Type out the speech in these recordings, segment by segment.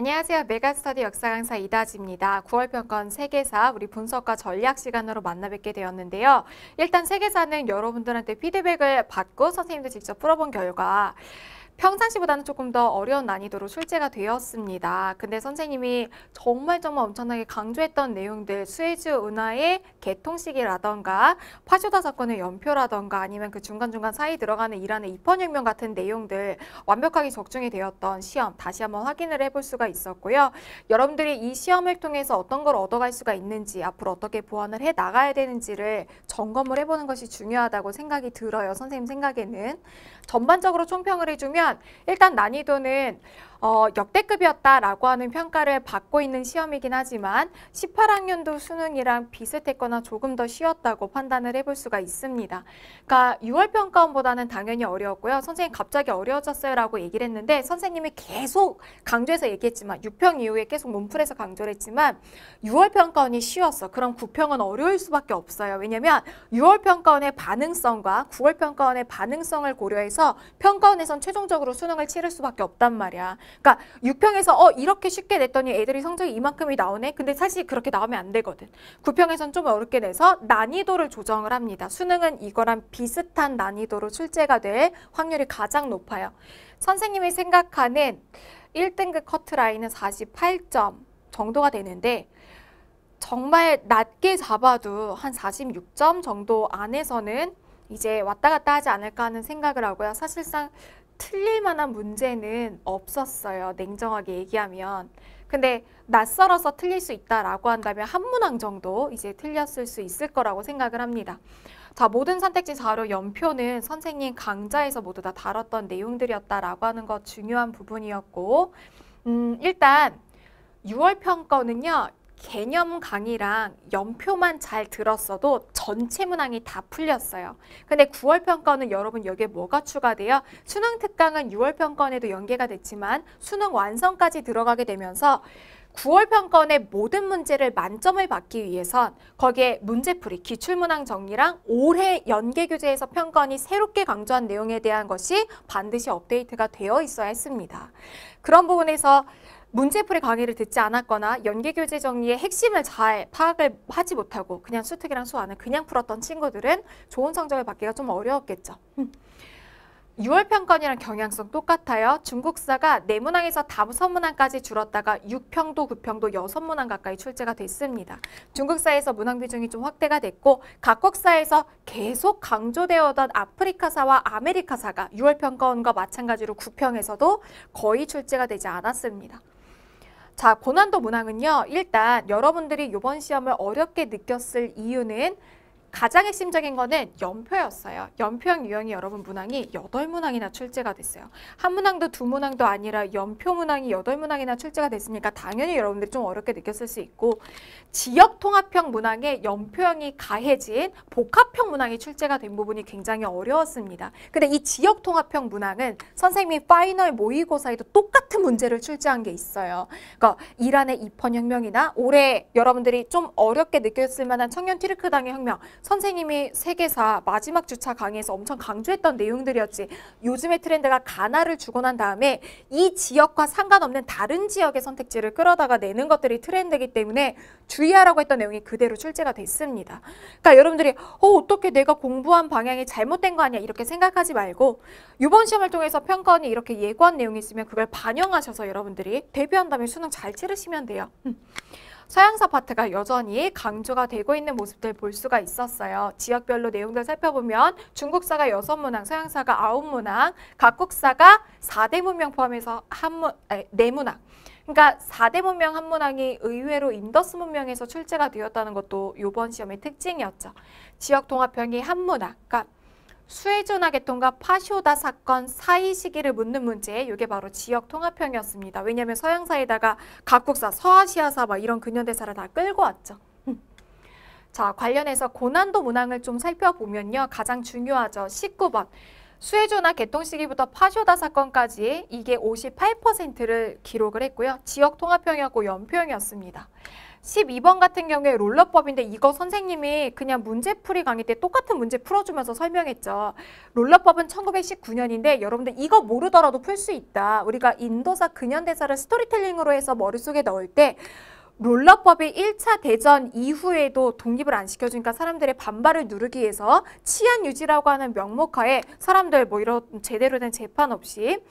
안녕하세요. 메가스터디 역사 강사 이다지입니다. 9월 평가원 세계사 우리 분석과 전략 시간으로 만나뵙게 되었는데요. 일단 세계사는 여러분들한테 피드백을 받고 선생님도 직접 풀어본 결과 평상시보다는 조금 더 어려운 난이도로 출제가 되었습니다. 근데 선생님이 정말 정말 엄청나게 강조했던 내용들 수혜즈 은하의 개통식이라던가 파쇼다 사건의 연표라던가 아니면 그 중간중간 사이 들어가는 이란의 입헌혁명 같은 내용들 완벽하게 적중이 되었던 시험 다시 한번 확인을 해볼 수가 있었고요. 여러분들이 이 시험을 통해서 어떤 걸 얻어갈 수가 있는지 앞으로 어떻게 보완을 해 나가야 되는지를 점검을 해보는 것이 중요하다고 생각이 들어요. 선생님 생각에는 전반적으로 총평을 해주면 일단 난이도는 어, 역대급이었다라고 하는 평가를 받고 있는 시험이긴 하지만 18학년도 수능이랑 비슷했거나 조금 더 쉬웠다고 판단을 해볼 수가 있습니다. 그러니까 6월 평가원보다는 당연히 어려웠고요. 선생님 갑자기 어려워졌어요 라고 얘기를 했는데 선생님이 계속 강조해서 얘기했지만 6평 이후에 계속 몸풀에서 강조를 했지만 6월 평가원이 쉬웠어. 그럼 9평은 어려울 수밖에 없어요. 왜냐하면 6월 평가원의 반응성과 9월 평가원의 반응성을 고려해서 평가원에선 최종적으로 수능을 치를 수밖에 없단 말이야. 그러니까 6평에서 어 이렇게 쉽게 냈더니 애들이 성적이 이만큼이 나오네. 근데 사실 그렇게 나오면 안 되거든. 9평에선 좀 어렵게 내서 난이도를 조정을 합니다. 수능은 이거랑 비슷한 난이도로 출제가 될 확률이 가장 높아요. 선생님이 생각하는 1등급 커트라인은 48점 정도가 되는데 정말 낮게 잡아도 한 46점 정도 안에서는 이제 왔다 갔다 하지 않을까 하는 생각을 하고요. 사실상 틀릴 만한 문제는 없었어요. 냉정하게 얘기하면. 근데 낯설어서 틀릴 수 있다라고 한다면 한 문항 정도 이제 틀렸을 수 있을 거라고 생각을 합니다. 자, 모든 선택지 자료 연표는 선생님 강좌에서 모두 다 다뤘던 내용들이었다라고 하는 것 중요한 부분이었고, 음, 일단 6월 평가는요, 개념 강의랑 연표만 잘 들었어도 전체 문항이 다 풀렸어요. 근데 9월 평가는 여러분 여기에 뭐가 추가돼요? 수능 특강은 6월 평가에도 연계가 됐지만 수능 완성까지 들어가게 되면서 9월 평가의 모든 문제를 만점을 받기 위해선 거기에 문제풀이, 기출문항 정리랑 올해 연계교재에서 평가원이 새롭게 강조한 내용에 대한 것이 반드시 업데이트가 되어 있어야 했습니다. 그런 부분에서 문제풀이 강의를 듣지 않았거나 연계교재 정리의 핵심을 잘 파악을 하지 못하고 그냥 수특이랑 수안을 그냥 풀었던 친구들은 좋은 성적을 받기가 좀 어려웠겠죠. 6월 음. 평가원이랑 경향성 똑같아요. 중국사가 4문항에서5문항까지 줄었다가 6평도, 9평도 6문항 가까이 출제가 됐습니다. 중국사에서 문항 비중이 좀 확대가 됐고 각국사에서 계속 강조되었던 아프리카사와 아메리카사가 6월 평가원과 마찬가지로 9평에서도 거의 출제가 되지 않았습니다. 자, 고난도 문항은요. 일단 여러분들이 이번 시험을 어렵게 느꼈을 이유는 가장 핵심적인 거는 연표였어요. 연표형 유형이 여러분 문항이 여덟 문항이나 출제가 됐어요. 한 문항도 두 문항도 아니라 연표 문항이 여덟 문항이나 출제가 됐으니까 당연히 여러분들이 좀 어렵게 느꼈을 수 있고 지역 통합형 문항에 연표형이 가해진 복합형 문항이 출제가 된 부분이 굉장히 어려웠습니다. 근데 이 지역 통합형 문항은 선생님이 파이널 모의고사에도 똑같은 문제를 출제한 게 있어요. 그러니까 이란의 입헌 혁명이나 올해 여러분들이 좀 어렵게 느꼈을 만한 청년 티르크당의 혁명 선생님이 세계사 마지막 주차 강의에서 엄청 강조했던 내용들이었지 요즘의 트렌드가 가나를 주고난 다음에 이 지역과 상관없는 다른 지역의 선택지를 끌어다가 내는 것들이 트렌드이기 때문에 주의하라고 했던 내용이 그대로 출제가 됐습니다. 그러니까 여러분들이 어, 어떻게 내가 공부한 방향이 잘못된 거 아니야 이렇게 생각하지 말고 이번 시험을 통해서 평가원이 이렇게 예고한 내용이 있으면 그걸 반영하셔서 여러분들이 대비한 다음에 수능 잘 치르시면 돼요. 음. 서양사 파트가 여전히 강조가 되고 있는 모습들 볼 수가 있었어요. 지역별로 내용들 살펴보면 중국사가 6문항, 서양사가 9문항, 각국사가 4대 문명 포함해서 한문, 아니, 4문항, 그러니까 4대 문명 한 문항이 의외로 인더스 문명에서 출제가 되었다는 것도 이번 시험의 특징이었죠. 지역 통합형이한 문항, 그러니까 수혜전화 개통과 파쇼다 사건 사이 시기를 묻는 문제 이게 바로 지역 통합형이었습니다. 왜냐하면 서양사에다가 각국사, 서아시아사 막 이런 근현대사를 다 끌고 왔죠. 자 관련해서 고난도 문항을 좀 살펴보면요. 가장 중요하죠. 19번. 수혜조나 개통 시기부터 파쇼다 사건까지 이게 58%를 기록을 했고요. 지역 통합형이었고 연평이었습니다. 12번 같은 경우에 롤러법인데 이거 선생님이 그냥 문제풀이 강의 때 똑같은 문제 풀어주면서 설명했죠. 롤러법은 1919년인데 여러분들 이거 모르더라도 풀 수 있다. 우리가 인도사 근현대사를 스토리텔링으로 해서 머릿속에 넣을 때 롤러법이 1차 대전 이후에도 독립을 안 시켜주니까 사람들의 반발을 누르기 위해서 치안 유지라고 하는 명목하에 사람들 뭐 이런 제대로 된 재판 없이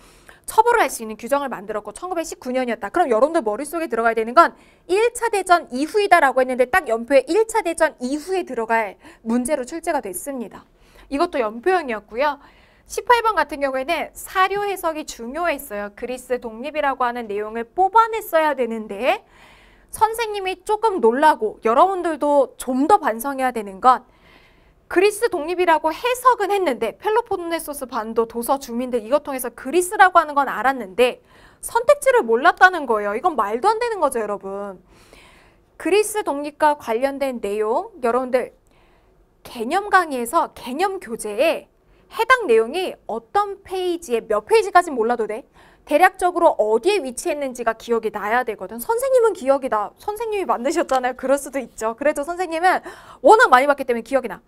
처벌을 할 수 있는 규정을 만들었고 1919년이었다. 그럼 여러분들 머릿속에 들어가야 되는 건 1차 대전 이후이다라고 했는데 딱 연표에 1차 대전 이후에 들어갈 문제로 출제가 됐습니다. 이것도 연표형이었고요. 18번 같은 경우에는 사료 해석이 중요했어요. 그리스 독립이라고 하는 내용을 뽑아냈어야 되는데 선생님이 조금 놀라고 여러분들도 좀 더 반성해야 되는 것 그리스 독립이라고 해석은 했는데 펠로폰네소스 반도 도서 주민들 이것 통해서 그리스라고 하는 건 알았는데 선택지를 몰랐다는 거예요. 이건 말도 안 되는 거죠, 여러분. 그리스 독립과 관련된 내용 여러분들 개념 강의에서 개념 교재에 해당 내용이 어떤 페이지에 몇 페이지까지 몰라도 돼. 대략적으로 어디에 위치했는지가 기억이 나야 되거든. 선생님은 기억이 나. 선생님이 만드셨잖아요. 그럴 수도 있죠. 그래도 선생님은 워낙 많이 봤기 때문에 기억이 나.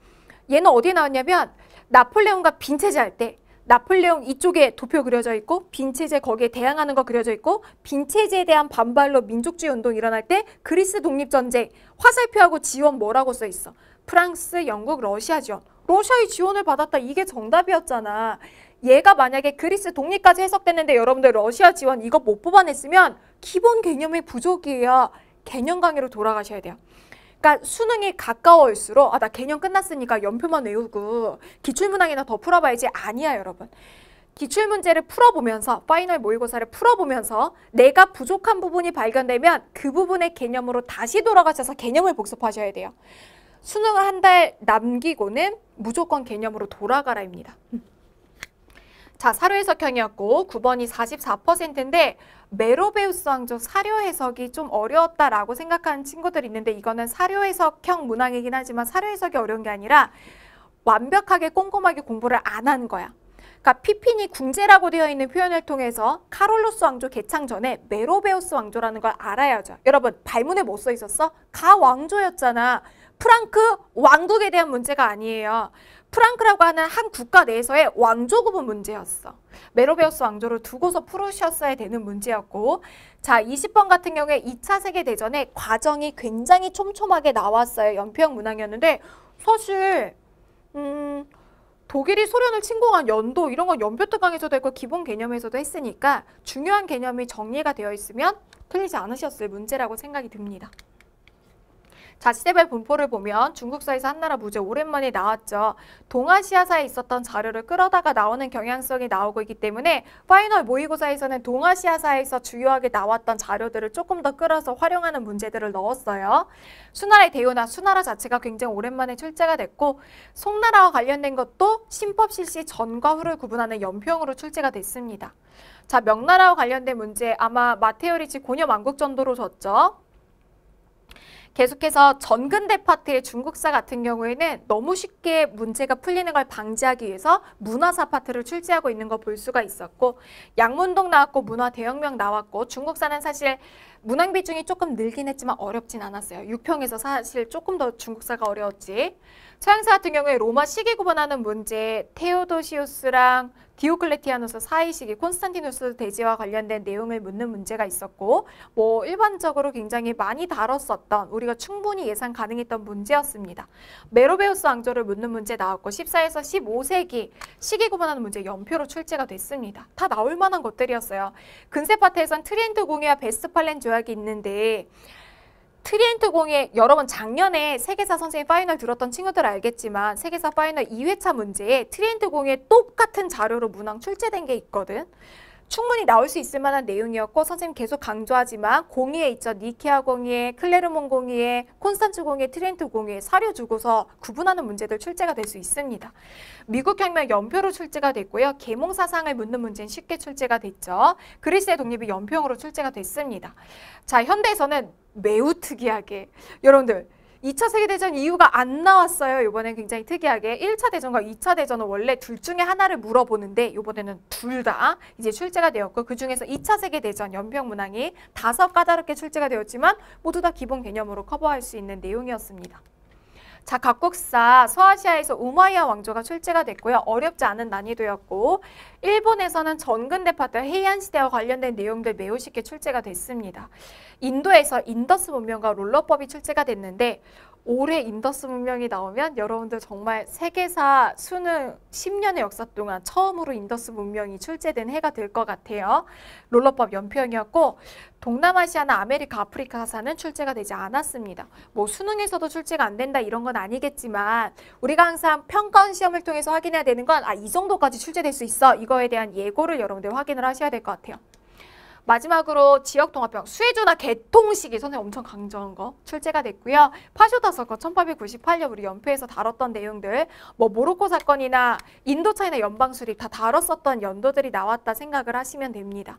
얘는 어디에 나왔냐면 나폴레옹과 빈체제 할 때 나폴레옹 이쪽에 도표 그려져 있고 빈체제 거기에 대항하는 거 그려져 있고 빈체제에 대한 반발로 민족주의 운동 일어날 때 그리스 독립전쟁 화살표하고 지원 뭐라고 써 있어 프랑스, 영국, 러시아 지원 러시아의 지원을 받았다 이게 정답이었잖아 얘가 만약에 그리스 독립까지 해석됐는데 여러분들 러시아 지원 이거 못 뽑아냈으면 기본 개념이 부족이에요 개념 강의로 돌아가셔야 돼요 그러 그러니까 수능이 가까워일수록 아 나 개념 끝났으니까 연표만 외우고 기출문항이나 더 풀어봐야지 아니야 여러분. 기출문제를 풀어보면서 파이널 모의고사를 풀어보면서 내가 부족한 부분이 발견되면 그 부분의 개념으로 다시 돌아가셔서 개념을 복습하셔야 돼요. 수능을 한 달 남기고는 무조건 개념으로 돌아가라입니다. 음. 자, 사료 해석형이었고 9번이 44%인데 메로베우스 왕조 사료 해석이 좀 어려웠다라고 생각하는 친구들이 있는데 이거는 사료 해석형 문항이긴 하지만 사료 해석이 어려운 게 아니라 완벽하게 꼼꼼하게 공부를 안 한 거야. 그러니까 피핀이 궁제라고 되어 있는 표현을 통해서 카롤루스 왕조 개창 전에 메로베우스 왕조라는 걸 알아야죠. 여러분 발문에 못써 뭐 있었어? 가 왕조였잖아. 프랑크 왕국에 대한 문제가 아니에요. 프랑크라고 하는 한 국가 내에서의 왕조 급은 문제였어. 메로베우스 왕조를 두고서 풀으셨어야 되는 문제였고 자 20번 같은 경우에 2차 세계대전에 과정이 굉장히 촘촘하게 나왔어요. 연평 문항이었는데 사실 음, 독일이 소련을 침공한 연도 이런 건 연표특강에서도 했고 기본 개념에서도 했으니까 중요한 개념이 정리가 되어 있으면 틀리지 않으셨을 문제라고 생각이 듭니다. 자 시대별 분포를 보면 중국사에서 한나라 무제 오랜만에 나왔죠. 동아시아사에 있었던 자료를 끌어다가 나오는 경향성이 나오고 있기 때문에 파이널 모의고사에서는 동아시아사에서 주요하게 나왔던 자료들을 조금 더 끌어서 활용하는 문제들을 넣었어요. 수나라의 대우나 수나라 자체가 굉장히 오랜만에 출제가 됐고 송나라와 관련된 것도 신법 실시 전과 후를 구분하는 연평으로 출제가 됐습니다. 자, 명나라와 관련된 문제 아마 마테오리치 고녀왕국 전도로 졌죠. 계속해서 전근대 파트의 중국사 같은 경우에는 너무 쉽게 문제가 풀리는 걸 방지하기 위해서 문화사 파트를 출제하고 있는 거 볼 수가 있었고 양문동 나왔고 문화 대혁명 나왔고 중국사는 사실 문항 비중이 조금 늘긴 했지만 어렵진 않았어요. 6평에서 사실 조금 더 중국사가 어려웠지. 서양사 같은 경우에 로마 시기 구분하는 문제, 테오도시우스랑 디오클레티아누스 사이시기, 콘스탄티누스 대지와 관련된 내용을 묻는 문제가 있었고 뭐 일반적으로 굉장히 많이 다뤘었던 우리가 충분히 예상 가능했던 문제였습니다. 메로베우스 왕조를 묻는 문제 나왔고 14에서 15세기 시기 구분하는 문제 연표로 출제가 됐습니다. 다 나올 만한 것들이었어요. 근세파트에선 트렌드 공유와 베스트팔렌즈 조약이 있는데 트리엔트 공에 여러 분 작년에 세계사 선생님 파이널 들었던 친구들 알겠지만 세계사 파이널 2회차 문제에 트리엔트 공에 똑같은 자료로 문항 출제된 게 있거든. 충분히 나올 수 있을 만한 내용이었고 선생님 계속 강조하지만 공의에 있죠. 니케아 공의, 에 클레르몬 공의, 에 콘스탄츠 공의, 트렌트 공의 사료 주고서 구분하는 문제들 출제가 될 수 있습니다. 미국 혁명 연표로 출제가 됐고요. 계몽 사상을 묻는 문제는 쉽게 출제가 됐죠. 그리스의 독립이 연평으로 출제가 됐습니다. 자, 현대에서는 매우 특이하게 여러분들 2차 세계대전 이유가 안 나왔어요. 이번엔 굉장히 특이하게 1차 대전과 2차 대전은 원래 둘 중에 하나를 물어보는데 이번에는 둘 다 이제 출제가 되었고 그중에서 2차 세계대전 연평문항이 다섯 까다롭게 출제가 되었지만 모두 다 기본 개념으로 커버할 수 있는 내용이었습니다. 자, 각국사 서아시아에서 우마이야 왕조가 출제가 됐고요. 어렵지 않은 난이도였고 일본에서는 전근대파때해이안 시대와 관련된 내용들 매우 쉽게 출제가 됐습니다. 인도에서 인더스 문명과 롤러법이 출제가 됐는데 올해 인더스 문명이 나오면 여러분들 정말 세계사 수능 10년의 역사 동안 처음으로 인더스 문명이 출제된 해가 될 것 같아요. 롤러법 연평이었고 동남아시아나 아메리카, 아프리카사는 출제가 되지 않았습니다. 뭐 수능에서도 출제가 안 된다 이런 건 아니겠지만 우리가 항상 평가원 시험을 통해서 확인해야 되는 건 아 이 정도까지 출제될 수 있어 이거에 대한 예고를 여러분들 확인을 하셔야 될 것 같아요. 마지막으로 지역 통합병수혜주나 개통식이 선생님 엄청 강조한 거 출제가 됐고요. 파쇼다 사건 1898년 우리 연표에서 다뤘던 내용들 뭐 모로코 사건이나 인도 차이나 연방 수립 다 다뤘었던 연도들이 나왔다 생각을 하시면 됩니다.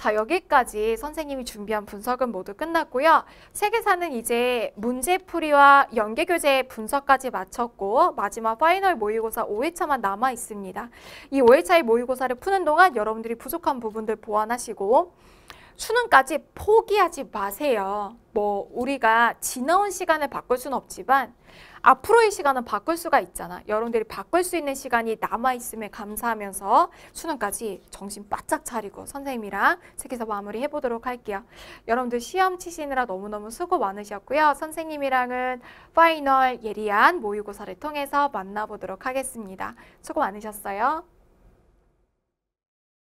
자, 여기까지 선생님이 준비한 분석은 모두 끝났고요. 세계사는 이제 문제풀이와 연계교재 분석까지 마쳤고 마지막 파이널 모의고사 5회차만 남아 있습니다. 이 5회차의 모의고사를 푸는 동안 여러분들이 부족한 부분들 보완하시고 수능까지 포기하지 마세요. 뭐 우리가 지나온 시간을 바꿀 수는 없지만 앞으로의 시간은 바꿀 수가 있잖아. 여러분들이 바꿀 수 있는 시간이 남아있음에 감사하면서 수능까지 정신 바짝 차리고 선생님이랑 책에서 마무리 해보도록 할게요. 여러분들 시험 치시느라 너무너무 수고 많으셨고요. 선생님이랑은 파이널 예리한 모의고사를 통해서 만나보도록 하겠습니다. 수고 많으셨어요.